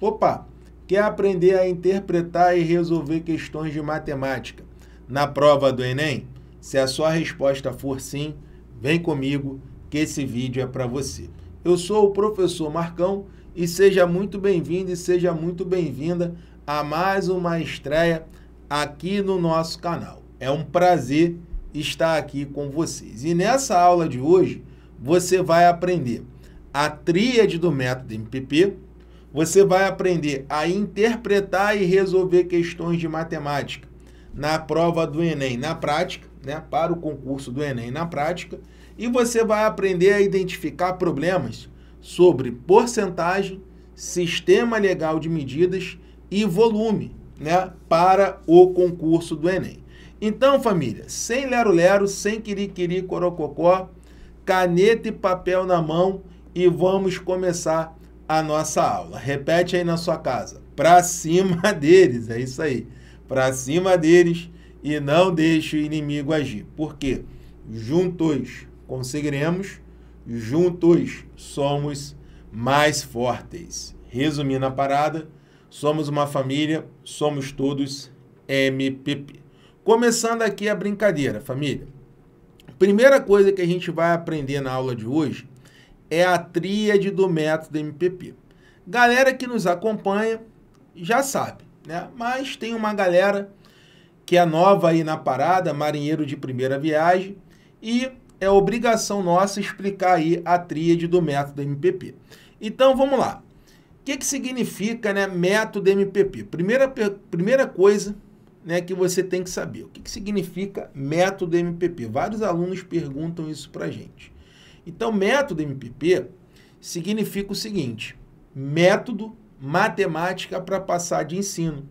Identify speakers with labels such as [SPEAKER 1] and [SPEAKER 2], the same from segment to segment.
[SPEAKER 1] Opa, quer aprender a interpretar e resolver questões de matemática na prova do Enem? Se a sua resposta for sim, vem comigo que esse vídeo é para você. Eu sou o professor Marcão e seja muito bem-vindo e seja muito bem-vinda a mais uma estreia aqui no nosso canal. É um prazer estar aqui com vocês. E nessa aula de hoje, você vai aprender a tríade do método MPP, você vai aprender a interpretar e resolver questões de matemática na prova do Enem na prática, né, para o concurso do Enem na prática, e você vai aprender a identificar problemas sobre porcentagem, sistema legal de medidas e volume, né, para o concurso do Enem. Então, família, sem lero-lero, sem quiriquiri, corococó, caneta e papel na mão e vamos começar a nossa aula. Repete aí na sua casa. Para cima deles, é isso aí. Para cima deles e não deixe o inimigo agir. Porque juntos conseguiremos, juntos somos mais fortes. Resumindo a parada, somos uma família, somos todos MPP. Começando aqui a brincadeira, família. Primeira coisa que a gente vai aprender na aula de hoje é a tríade do método MPP. Galera que nos acompanha já sabe, né? Mas tem uma galera que é nova aí na parada, marinheiro de primeira viagem, e é obrigação nossa explicar aí a tríade do método MPP. Então vamos lá. O que, que significa né, método MPP? Primeira, primeira coisa né, que você tem que saber. O que, que significa método MPP? Vários alunos perguntam isso para gente. Então, método MPP significa o seguinte: método matemática para passar de ensino,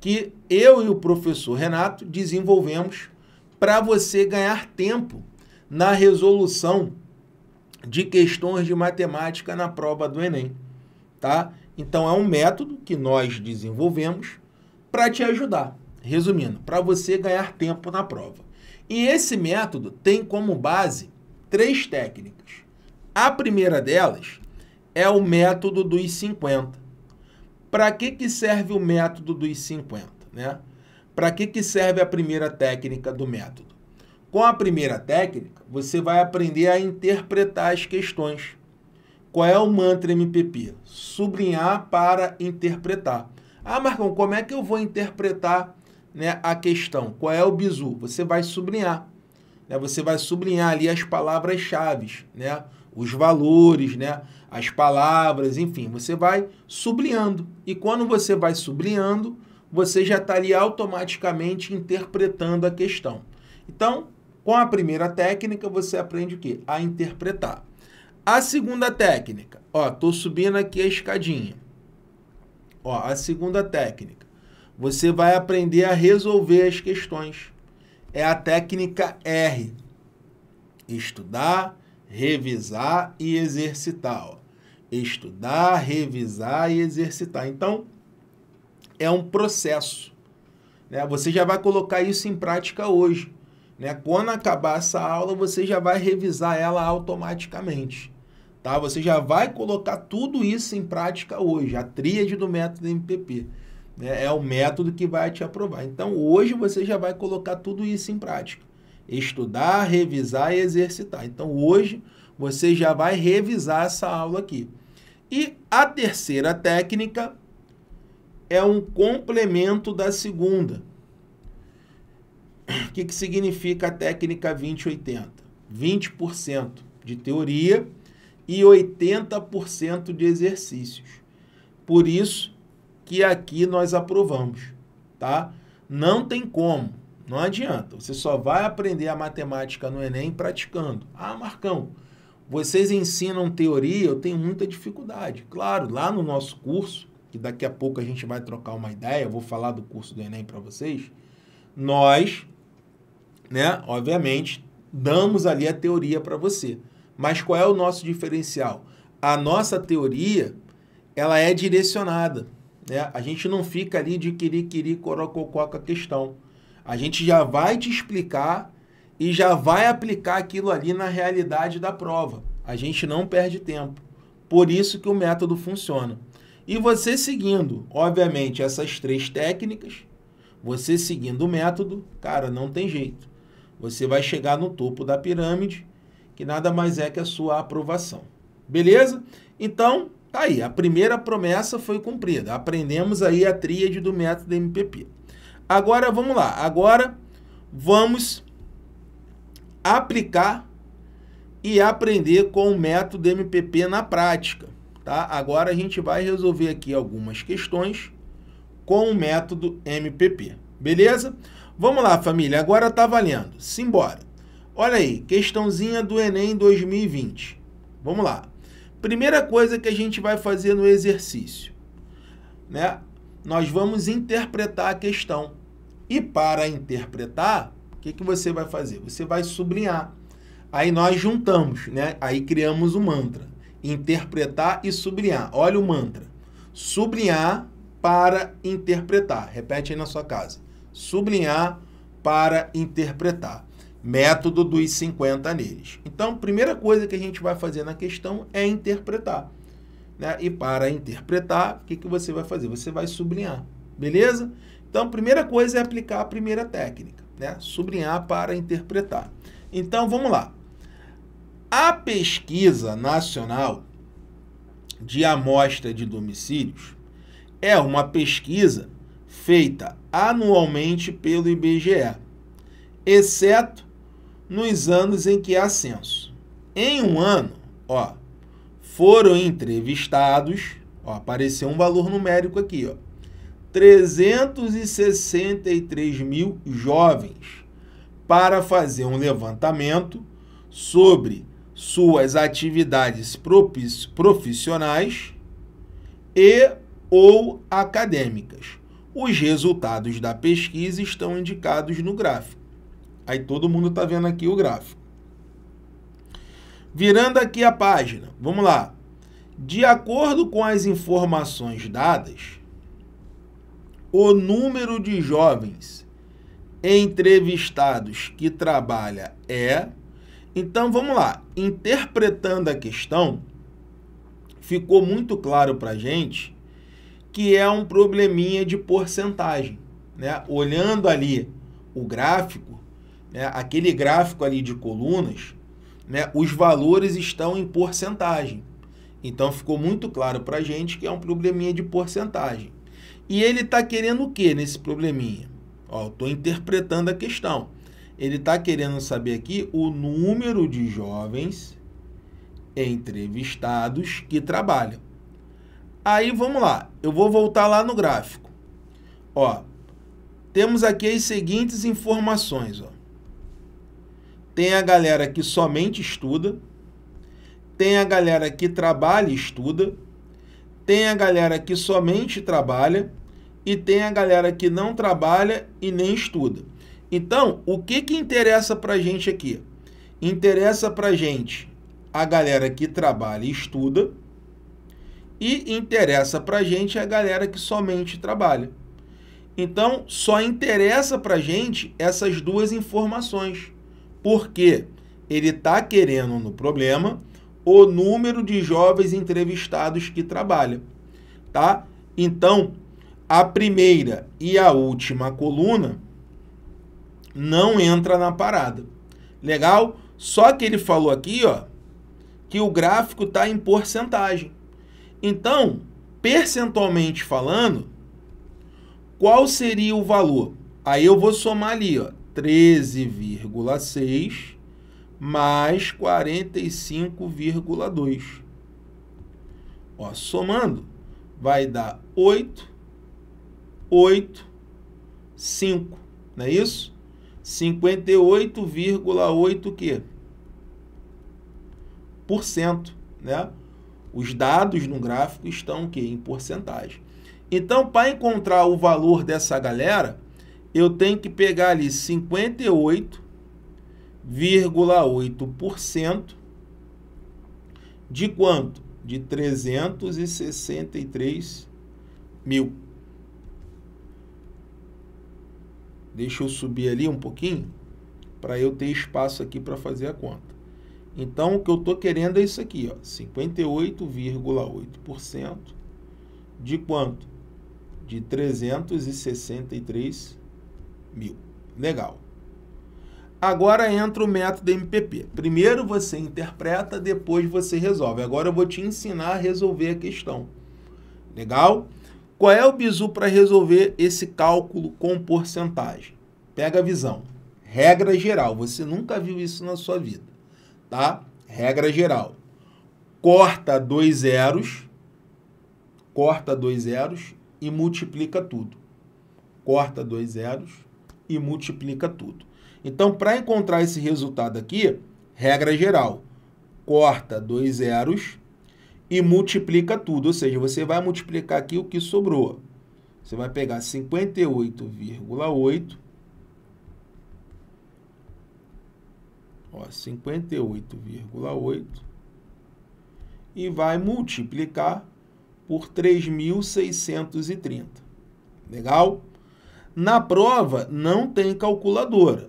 [SPEAKER 1] que eu e o professor Renato desenvolvemos para você ganhar tempo na resolução de questões de matemática na prova do Enem, tá? Então é um método que nós desenvolvemos para te ajudar, resumindo, para você ganhar tempo na prova. E esse método tem como base três técnicas. A primeira delas é o método dos 50. Para que, que serve o método dos 50? Né? Para que, que serve a primeira técnica do método? Com a primeira técnica, você vai aprender a interpretar as questões. Qual é o mantra MPP? Sublinhar para interpretar. Ah, Marcão, como é que eu vou interpretar né, a questão? Qual é o bizu? Você vai sublinhar né, você vai sublinhar ali as palavras-chave, né, os valores, né, as palavras, enfim, você vai sublinhando. E quando você vai sublinhando, você já está ali automaticamente interpretando a questão. Então, com a primeira técnica, você aprende o quê? A interpretar. A segunda técnica, ó, tô subindo aqui a escadinha. Ó, a segunda técnica, você vai aprender a resolver as questões é a técnica R. Estudar, revisar e exercitar. Ó. Estudar, revisar e exercitar. Então, é um processo. Né? Você já vai colocar isso em prática hoje. Né? Quando acabar essa aula, você já vai revisar ela automaticamente. Tá? Você já vai colocar tudo isso em prática hoje, a tríade do método MPP. Né? É o método que vai te aprovar. Então, hoje você já vai colocar tudo isso em prática. Estudar, revisar e exercitar. Então, hoje você já vai revisar essa aula aqui. E a terceira técnica é um complemento da segunda. O que, que significa a técnica 20-80? 20%, 20 de teoria e 80% de exercícios. Por isso, que aqui nós aprovamos, tá? Não tem como, não adianta. Você só vai aprender a matemática no Enem praticando. Ah, Marcão, vocês ensinam teoria, eu tenho muita dificuldade. Claro, lá no nosso curso, que daqui a pouco a gente vai trocar uma ideia, eu vou falar do curso do Enem para vocês, nós, né, obviamente, damos ali a teoria para você. Mas qual é o nosso diferencial? A nossa teoria, ela é direcionada. Né? A gente não fica ali de queri quiri corococó com a questão. A gente já vai te explicar e já vai aplicar aquilo ali na realidade da prova. A gente não perde tempo. Por isso que o método funciona. E você seguindo, obviamente, essas três técnicas, você seguindo o método, cara, não tem jeito. Você vai chegar no topo da pirâmide, que nada mais é que a sua aprovação. Beleza? Então, Tá aí, a primeira promessa foi cumprida. Aprendemos aí a tríade do método MPP. Agora vamos lá. Agora vamos aplicar e aprender com o método MPP na prática, tá? Agora a gente vai resolver aqui algumas questões com o método MPP. Beleza? Vamos lá, família. Agora tá valendo. Simbora. Olha aí, questãozinha do Enem 2020. Vamos lá. Primeira coisa que a gente vai fazer no exercício, né? Nós vamos interpretar a questão. E para interpretar, o que, que você vai fazer? Você vai sublinhar. Aí nós juntamos, né? Aí criamos o mantra. Interpretar e sublinhar. Olha o mantra. Sublinhar para interpretar. Repete aí na sua casa. Sublinhar para interpretar método dos 50 neles. Então, a primeira coisa que a gente vai fazer na questão é interpretar. Né? E para interpretar, o que, que você vai fazer? Você vai sublinhar, beleza? Então, a primeira coisa é aplicar a primeira técnica, né? sublinhar para interpretar. Então, vamos lá. A pesquisa nacional de amostra de domicílios é uma pesquisa feita anualmente pelo IBGE, exceto nos anos em que há censo. Em um ano, ó, foram entrevistados, ó, apareceu um valor numérico aqui, ó, 363 mil jovens para fazer um levantamento sobre suas atividades profissionais e ou acadêmicas. Os resultados da pesquisa estão indicados no gráfico. Aí todo mundo está vendo aqui o gráfico. Virando aqui a página, vamos lá. De acordo com as informações dadas, o número de jovens entrevistados que trabalha é. Então vamos lá, interpretando a questão, ficou muito claro para gente que é um probleminha de porcentagem, né? Olhando ali o gráfico, né, aquele gráfico ali de colunas, né, os valores estão em porcentagem. Então ficou muito claro para a gente que é um probleminha de porcentagem. E ele está querendo o que nesse probleminha? Estou interpretando a questão. Ele está querendo saber aqui o número de jovens entrevistados que trabalham. Aí vamos lá, eu vou voltar lá no gráfico. Ó, temos aqui as seguintes informações. Ó. Tem a galera que somente estuda, tem a galera que trabalha e estuda, tem a galera que somente trabalha e tem a galera que não trabalha e nem estuda. Então, o que que interessa para gente aqui? Interessa para gente a galera que trabalha e estuda e interessa para gente a galera que somente trabalha. Então, só interessa para gente essas duas informações porque ele está querendo no problema o número de jovens entrevistados que trabalham, tá? Então, a primeira e a última coluna não entra na parada. Legal? Só que ele falou aqui, ó, que o gráfico está em porcentagem. Então, percentualmente falando, qual seria o valor? Aí eu vou somar ali, ó, 13,6 mais 45,2. Ó, somando, vai dar 8, 8, 5, não é isso? 58,8 quê? Por cento, né? Os dados no gráfico estão que em porcentagem. Então, para encontrar o valor dessa galera, eu tenho que pegar ali 58,8% de quanto? De 363 mil. Deixa eu subir ali um pouquinho para eu ter espaço aqui para fazer a conta. Então, o que eu estou querendo é isso aqui, 58,8% de quanto? De 363 mil. Legal. Agora entra o método MPP. Primeiro você interpreta, depois você resolve. Agora eu vou te ensinar a resolver a questão. Legal? Qual é o bizu para resolver esse cálculo com porcentagem? Pega a visão. Regra geral, você nunca viu isso na sua vida, tá? Regra geral. Corta dois zeros, corta dois zeros e multiplica tudo. Corta dois zeros e multiplica tudo. Então, para encontrar esse resultado aqui, regra geral, corta dois zeros e multiplica tudo. Ou seja, você vai multiplicar aqui o que sobrou. Você vai pegar 58,8. Ó, 58,8 e vai multiplicar por 3.630. Legal? Na prova não tem calculadora.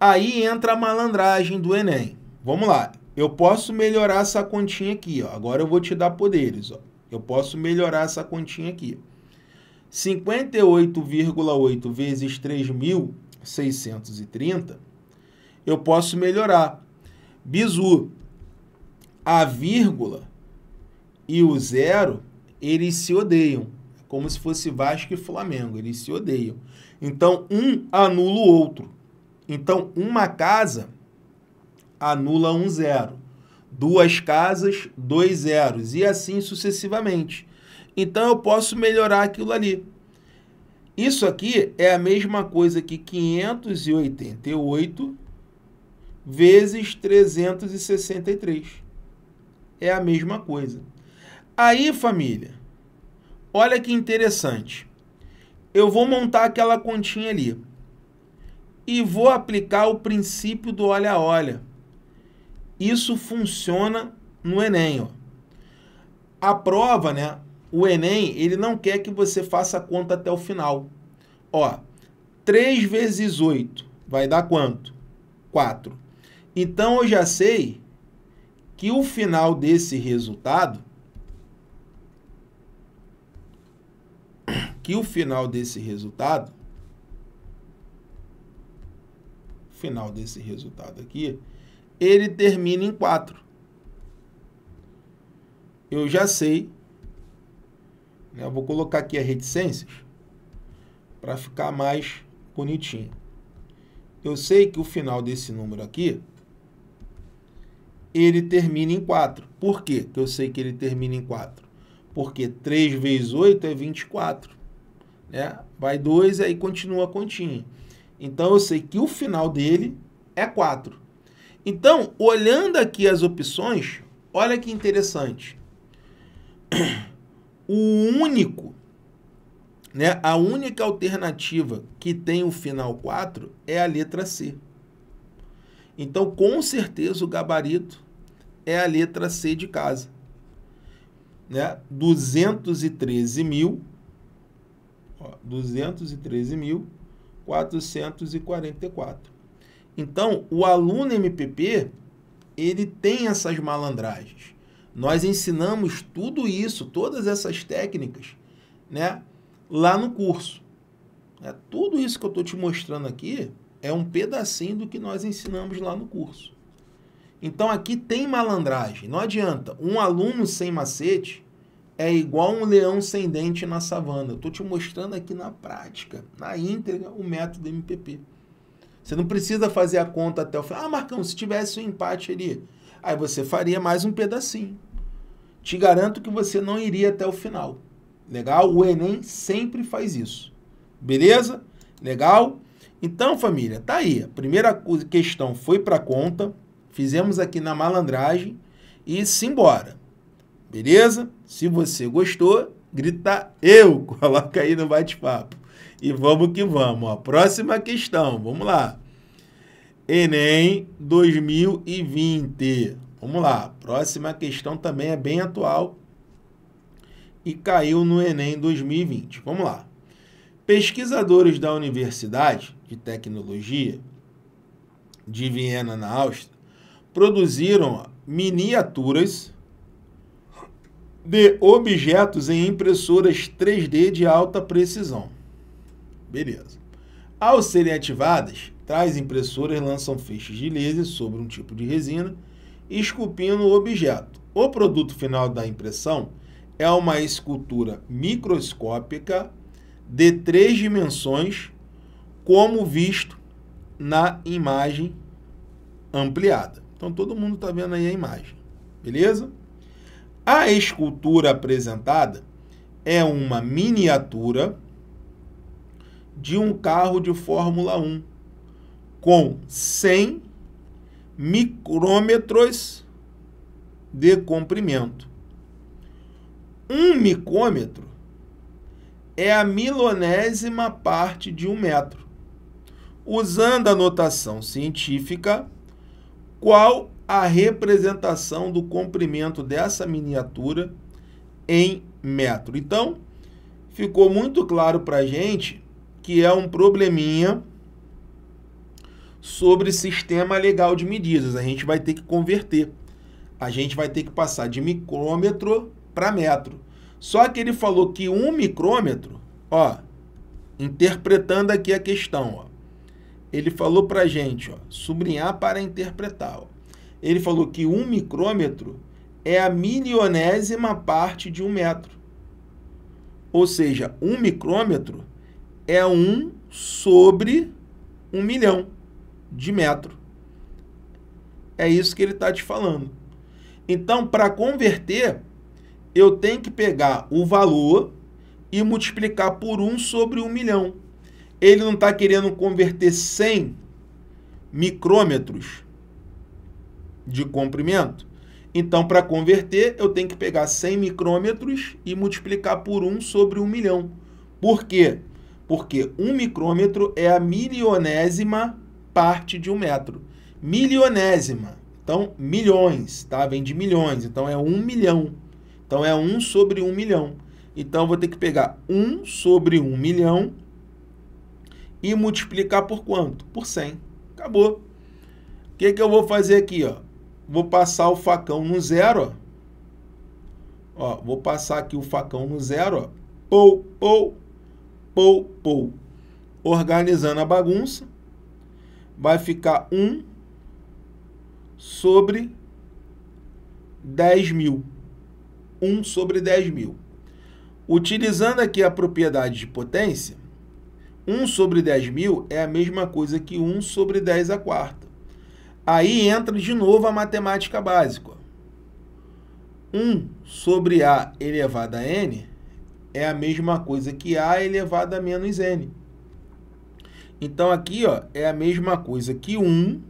[SPEAKER 1] Aí entra a malandragem do Enem. Vamos lá. Eu posso melhorar essa continha aqui, ó. Agora eu vou te dar poderes, ó. Eu posso melhorar essa continha aqui. 58,8 vezes 3.630, eu posso melhorar. Bizu, a vírgula e o zero, eles se odeiam como se fosse Vasco e Flamengo, eles se odeiam. Então, um anula o outro. Então, uma casa anula um zero. Duas casas, dois zeros. E assim sucessivamente. Então, eu posso melhorar aquilo ali. Isso aqui é a mesma coisa que 588 vezes 363. É a mesma coisa. Aí, família, Olha que interessante. Eu vou montar aquela continha ali e vou aplicar o princípio do olha olha. Isso funciona no ENEM, ó. A prova, né? O ENEM, ele não quer que você faça a conta até o final. Ó, 3 vezes 8 vai dar quanto? 4. Então eu já sei que o final desse resultado que o final desse resultado, final desse resultado aqui, ele termina em 4. Eu já sei, né? eu vou colocar aqui as reticências para ficar mais bonitinho. Eu sei que o final desse número aqui, ele termina em 4. Por quê que eu sei que ele termina em 4? Porque 3 vezes 8 é 24 né? Vai 2 e aí continua a continha. Então eu sei que o final dele é 4. Então, olhando aqui as opções, olha que interessante. O único, né, a única alternativa que tem o final 4 é a letra C. Então, com certeza, o gabarito é a letra C de casa. Né? 213 mil 213.444. Então, o aluno MPP, ele tem essas malandragens. Nós ensinamos tudo isso, todas essas técnicas, né, lá no curso. É, tudo isso que eu estou te mostrando aqui é um pedacinho do que nós ensinamos lá no curso. Então aqui tem malandragem. Não adianta. Um aluno sem macete é igual um leão sem dente na savana. estou te mostrando aqui na prática, na íntegra, o método MPP. Você não precisa fazer a conta até o final. Ah, Marcão, se tivesse um empate ali, aí você faria mais um pedacinho. Te garanto que você não iria até o final. Legal? O Enem sempre faz isso. Beleza? Legal? Então, família, tá aí. A primeira questão foi para conta. Fizemos aqui na malandragem e simbora. Beleza? Se você gostou, grita eu, coloca aí no bate-papo. E vamos que vamos. Ó. Próxima questão, vamos lá. Enem 2020. Vamos lá, próxima questão também é bem atual e caiu no Enem 2020. Vamos lá. Pesquisadores da Universidade de Tecnologia de Viena, na Áustria, produziram miniaturas de objetos em impressoras 3D de alta precisão. Beleza. Ao serem ativadas, tais impressoras lançam feixes de laser sobre um tipo de resina, esculpindo o objeto. O produto final da impressão é uma escultura microscópica de três dimensões, como visto na imagem ampliada. Então todo mundo está vendo aí a imagem, beleza? A escultura apresentada é uma miniatura de um carro de Fórmula 1 com 100 micrômetros de comprimento. Um micrômetro é a milonésima parte de um metro. Usando a notação científica, qual a representação do comprimento dessa miniatura em metro. Então, ficou muito claro para a gente que é um probleminha sobre sistema legal de medidas. A gente vai ter que converter. A gente vai ter que passar de micrômetro para metro. Só que ele falou que um micrômetro, ó, interpretando aqui a questão, ó, ele falou para a gente, ó, sublinhar para interpretar. Ó, ele falou que um micrômetro é a milionésima parte de um metro. Ou seja, um micrômetro é um sobre um milhão de metro. É isso que ele está te falando. Então, para converter, eu tenho que pegar o valor e multiplicar por um sobre um milhão. Ele não está querendo converter 100 micrômetros de comprimento. Então, para converter, eu tenho que pegar 100 micrômetros e multiplicar por 1 sobre 1 milhão. Por quê? Porque 1 micrômetro é a milionésima parte de um metro. Milionésima. Então, milhões, tá? Vem de milhões. Então, é 1 milhão. Então, é 1 sobre 1 milhão. Então, eu vou ter que pegar 1 sobre 1 milhão e multiplicar por quanto? Por 100. Acabou. O que, que eu vou fazer aqui? Ó? vou passar o facão no zero, ó. vou passar aqui o facão no zero, ó. Pou, pou, pou, pou. Organizando a bagunça, vai ficar 1 sobre 10 mil. 1 sobre 10 mil. Utilizando aqui a propriedade de potência, 1 sobre 10 mil é a mesma coisa que 1 sobre 10 a quarta. Aí entra de novo a matemática básica. 1 sobre A elevado a N é a mesma coisa que A elevado a menos N. Então, aqui ó, é a mesma coisa que 1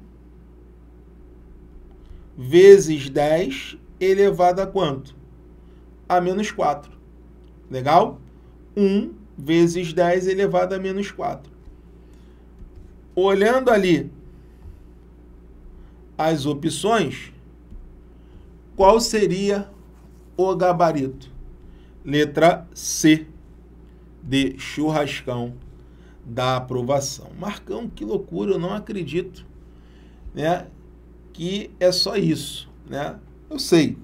[SPEAKER 1] vezes 10 elevado a quanto? A menos 4. Legal? 1 vezes 10 elevado a menos 4. Olhando ali as opções, qual seria o gabarito? Letra C de churrascão da aprovação. Marcão, que loucura, eu não acredito, né, que é só isso, né? Eu sei.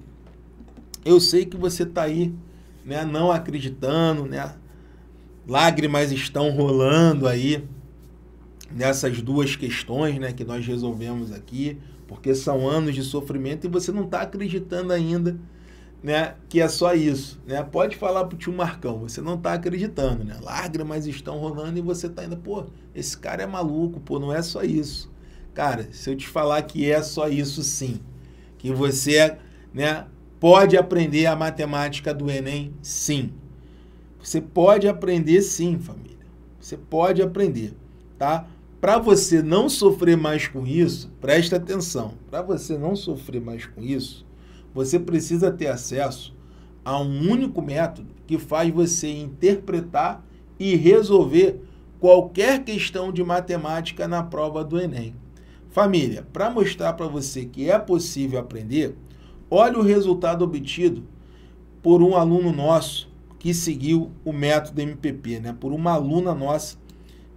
[SPEAKER 1] Eu sei que você tá aí, né, não acreditando, né? Lágrimas estão rolando aí nessas duas questões, né, que nós resolvemos aqui porque são anos de sofrimento e você não está acreditando ainda né, que é só isso. Né? Pode falar para o tio Marcão, você não está acreditando, né? Lágrimas estão rolando e você está ainda, pô, esse cara é maluco, pô, não é só isso. Cara, se eu te falar que é só isso sim, que você né, pode aprender a matemática do Enem, sim. Você pode aprender sim, família. Você pode aprender, tá? para você não sofrer mais com isso, presta atenção. Para você não sofrer mais com isso, você precisa ter acesso a um único método que faz você interpretar e resolver qualquer questão de matemática na prova do Enem. Família, para mostrar para você que é possível aprender, olha o resultado obtido por um aluno nosso que seguiu o método MPP, né? Por uma aluna nossa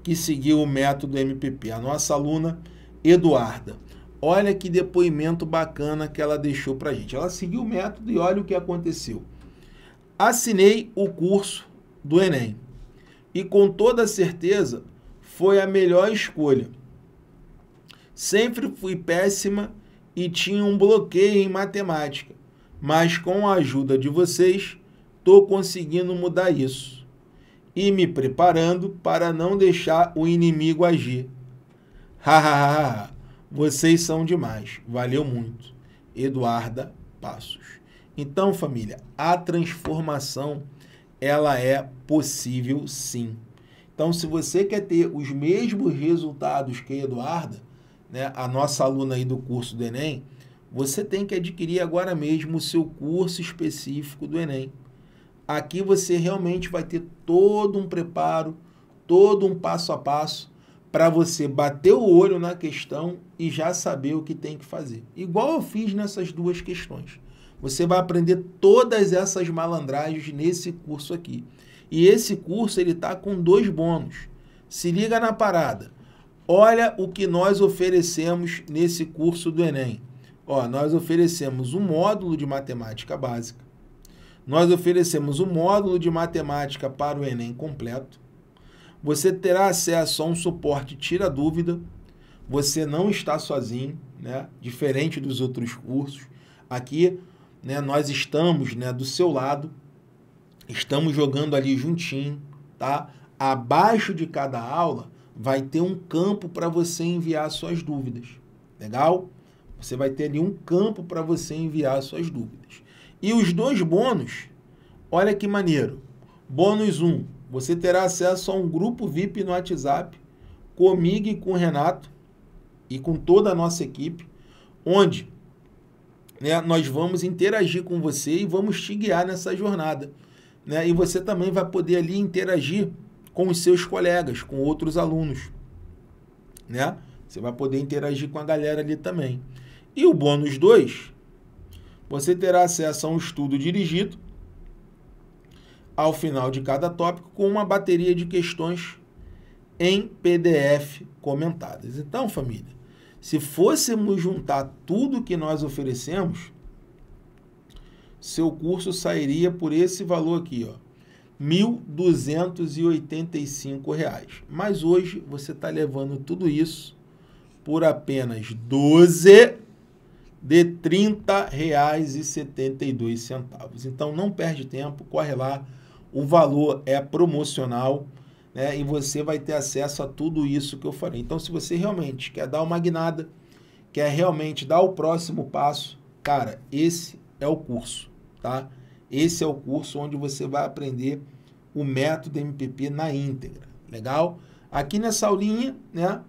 [SPEAKER 1] que seguiu o método MPP. A nossa aluna Eduarda. Olha que depoimento bacana que ela deixou para gente. Ela seguiu o método e olha o que aconteceu. Assinei o curso do Enem e com toda certeza foi a melhor escolha. Sempre fui péssima e tinha um bloqueio em matemática, mas com a ajuda de vocês, estou conseguindo mudar isso e me preparando para não deixar o inimigo agir. Hahaha, vocês são demais. Valeu muito. Eduarda Passos. Então, família, a transformação ela é possível sim. Então, se você quer ter os mesmos resultados que a Eduarda, né, a nossa aluna aí do curso do Enem, você tem que adquirir agora mesmo o seu curso específico do Enem. Aqui você realmente vai ter todo um preparo, todo um passo a passo para você bater o olho na questão e já saber o que tem que fazer. Igual eu fiz nessas duas questões. Você vai aprender todas essas malandragens nesse curso aqui. E esse curso ele tá com dois bônus. Se liga na parada. Olha o que nós oferecemos nesse curso do Enem. Ó, nós oferecemos um módulo de matemática básica, nós oferecemos o um módulo de matemática para o Enem completo. Você terá acesso a um suporte tira dúvida. Você não está sozinho, né? Diferente dos outros cursos, aqui, né, nós estamos, né, do seu lado. Estamos jogando ali juntinho, tá? Abaixo de cada aula vai ter um campo para você enviar suas dúvidas. Legal? Você vai ter ali um campo para você enviar suas dúvidas. E os dois bônus, olha que maneiro. Bônus 1, um, você terá acesso a um grupo VIP no WhatsApp comigo e com o Renato e com toda a nossa equipe, onde né, nós vamos interagir com você e vamos te guiar nessa jornada. Né? E você também vai poder ali interagir com os seus colegas, com outros alunos. Né? Você vai poder interagir com a galera ali também. E o bônus 2 você terá acesso a um estudo dirigido ao final de cada tópico com uma bateria de questões em PDF comentadas. Então, família, se fôssemos juntar tudo que nós oferecemos, seu curso sairia por esse valor aqui, ó. R$ 1.285. Mas hoje você está levando tudo isso por apenas 12 de R$ 30,72. Então não perde tempo, corre lá. O valor é promocional né? e você vai ter acesso a tudo isso que eu falei. Então, se você realmente quer dar uma guinada, quer realmente dar o próximo passo, cara, esse é o curso, tá? Esse é o curso onde você vai aprender o método MPP na íntegra, legal? Aqui nessa aulinha, né?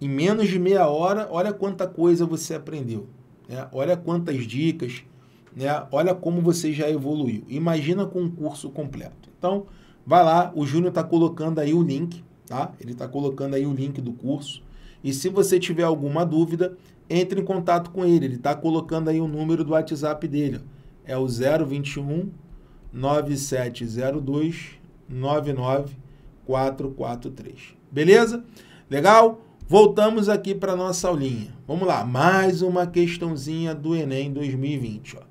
[SPEAKER 1] Em menos de meia hora, olha quanta coisa você aprendeu. Né? Olha quantas dicas, né? olha como você já evoluiu. Imagina com um curso completo. Então, vai lá, o Júnior está colocando aí o link, tá? Ele está colocando aí o link do curso. E se você tiver alguma dúvida, entre em contato com ele. Ele está colocando aí o número do WhatsApp dele. É o 021 9702 99443. Beleza? Legal? Voltamos aqui para nossa aulinha. Vamos lá, mais uma questãozinha do Enem 2020. Ó.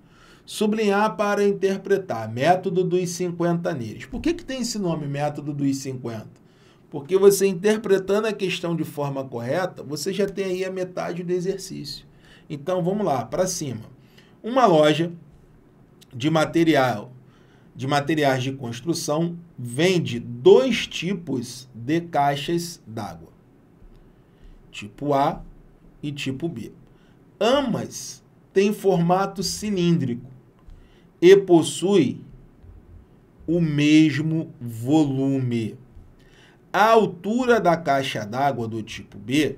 [SPEAKER 1] Sublinhar para interpretar, método dos 50 neles. Por que, que tem esse nome, método dos 50? Porque você interpretando a questão de forma correta, você já tem aí a metade do exercício. Então, vamos lá, para cima. Uma loja de material de materiais de construção vende dois tipos de caixas d'água tipo A e tipo B. Ambas têm formato cilíndrico e possui o mesmo volume. A altura da caixa d'água do tipo B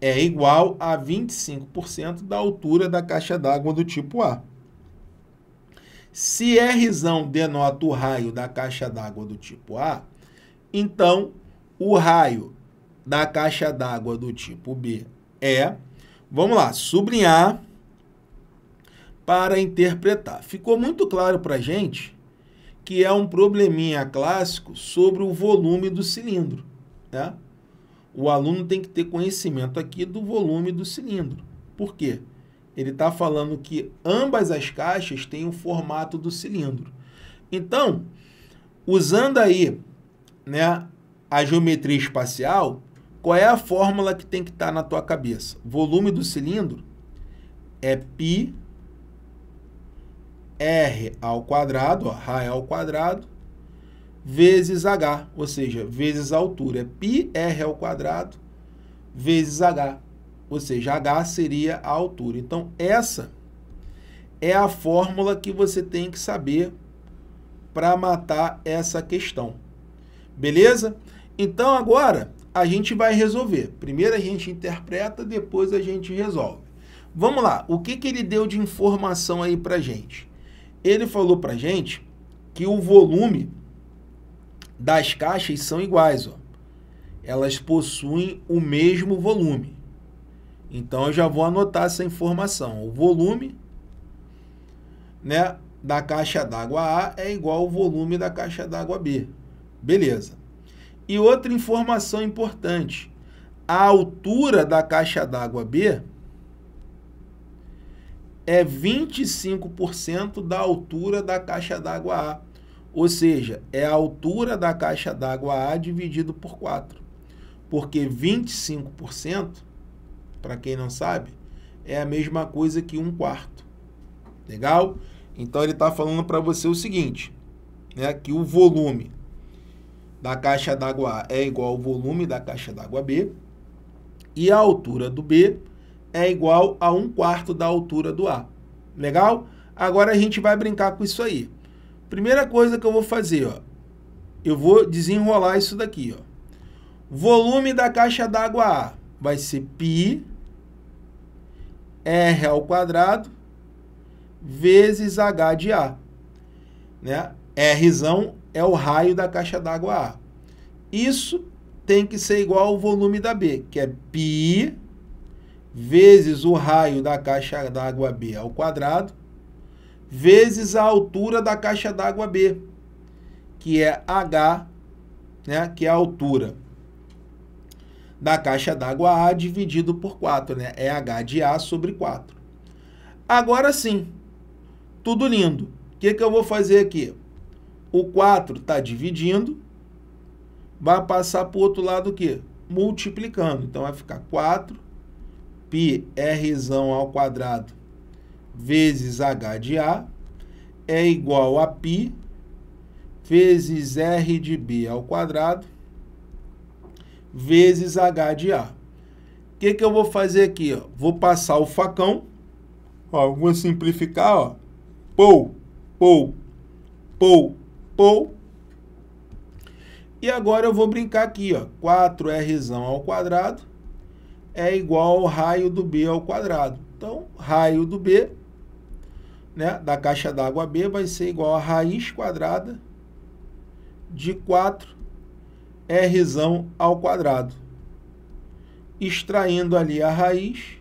[SPEAKER 1] é igual a 25% da altura da caixa d'água do tipo A. Se R denota o raio da caixa d'água do tipo A, então o raio da caixa d'água do tipo B é, vamos lá, sublinhar para interpretar. Ficou muito claro para a gente que é um probleminha clássico sobre o volume do cilindro. Né? O aluno tem que ter conhecimento aqui do volume do cilindro. Por quê? Ele está falando que ambas as caixas têm o formato do cilindro. Então, usando aí né, a geometria espacial, qual é a fórmula que tem que estar tá na tua cabeça? Volume do cilindro é π r ao quadrado, ó, ao quadrado, vezes h, ou seja, vezes a altura. É π r ao quadrado vezes h, ou seja, h seria a altura. Então, essa é a fórmula que você tem que saber para matar essa questão. Beleza? Então, agora, a gente vai resolver. Primeiro a gente interpreta, depois a gente resolve. Vamos lá, o que, que ele deu de informação aí para gente? Ele falou para gente que o volume das caixas são iguais, ó. elas possuem o mesmo volume. Então eu já vou anotar essa informação. O volume né, da caixa d'água A é igual ao volume da caixa d'água B. Beleza. E outra informação importante: a altura da caixa d'água B é 25% da altura da caixa d'água A. Ou seja, é a altura da caixa d'água A dividido por 4. Porque 25%, para quem não sabe, é a mesma coisa que um quarto. Legal? Então ele está falando para você o seguinte, né, que o volume da caixa d'água A é igual ao volume da caixa d'água B, e a altura do B é igual a 1 quarto da altura do A. Legal? Agora a gente vai brincar com isso aí. Primeira coisa que eu vou fazer, ó, eu vou desenrolar isso daqui. Ó. Volume da caixa d'água A vai ser π R ao quadrado vezes H de A. Né? Rzão é o raio da caixa d'água A. Isso tem que ser igual ao volume da B, que é π vezes o raio da caixa d'água B ao quadrado, vezes a altura da caixa d'água B, que é H, né, que é a altura da caixa d'água A dividido por 4, né? É H de A sobre 4. Agora sim, tudo lindo. O que, que eu vou fazer aqui? O 4 está dividindo, vai passar para o outro lado o quê? Multiplicando. Então vai ficar 4 pi rzão ao quadrado vezes h de a é igual a π vezes r de b ao quadrado vezes h de a. O que, que eu vou fazer aqui? Ó? Vou passar o facão, ó, vou simplificar, ó, pou, pou, pou, Pou. E agora eu vou brincar aqui, ó. 4R ao quadrado é igual ao raio do B ao quadrado. Então, raio do B, né, da caixa d'água B, vai ser igual a raiz quadrada de 4R ao quadrado. Extraindo ali a raiz,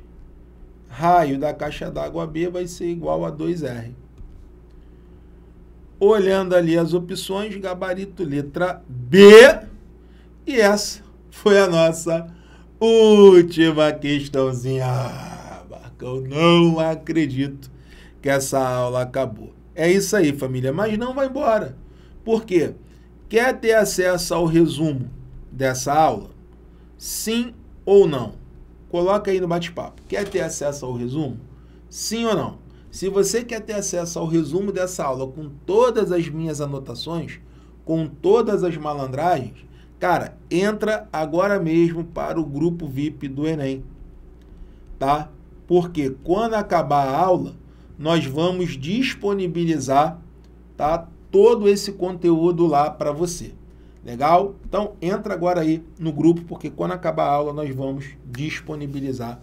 [SPEAKER 1] raio da caixa d'água B vai ser igual a 2R olhando ali as opções, gabarito letra B. E essa foi a nossa última questãozinha. Ah, Marcão, não acredito que essa aula acabou. É isso aí, família, mas não vai embora. Por quê? Quer ter acesso ao resumo dessa aula? Sim ou não? Coloca aí no bate-papo. Quer ter acesso ao resumo? Sim ou não? Se você quer ter acesso ao resumo dessa aula com todas as minhas anotações, com todas as malandragens, cara, entra agora mesmo para o grupo VIP do Enem, tá? Porque quando acabar a aula, nós vamos disponibilizar, tá? Todo esse conteúdo lá para você. Legal? Então entra agora aí no grupo, porque quando acabar a aula nós vamos disponibilizar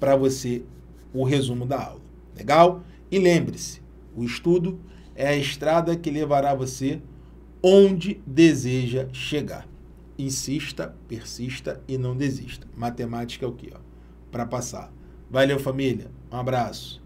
[SPEAKER 1] para você o resumo da aula. Legal? E lembre-se, o estudo é a estrada que levará você onde deseja chegar. Insista, persista e não desista. Matemática é o que? Para passar. Valeu, família. Um abraço.